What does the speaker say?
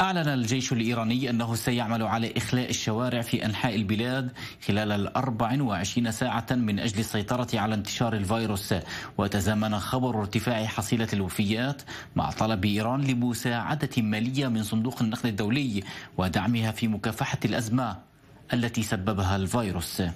أعلن الجيش الإيراني أنه سيعمل على إخلاء الشوارع في أنحاء البلاد خلال ال 24 ساعة من أجل السيطرة على انتشار الفيروس وتزامن خبر ارتفاع حصيلة الوفيات مع طلب إيران لمساعدة مالية من صندوق النقد الدولي ودعمها في مكافحة الأزمة التي سببها الفيروس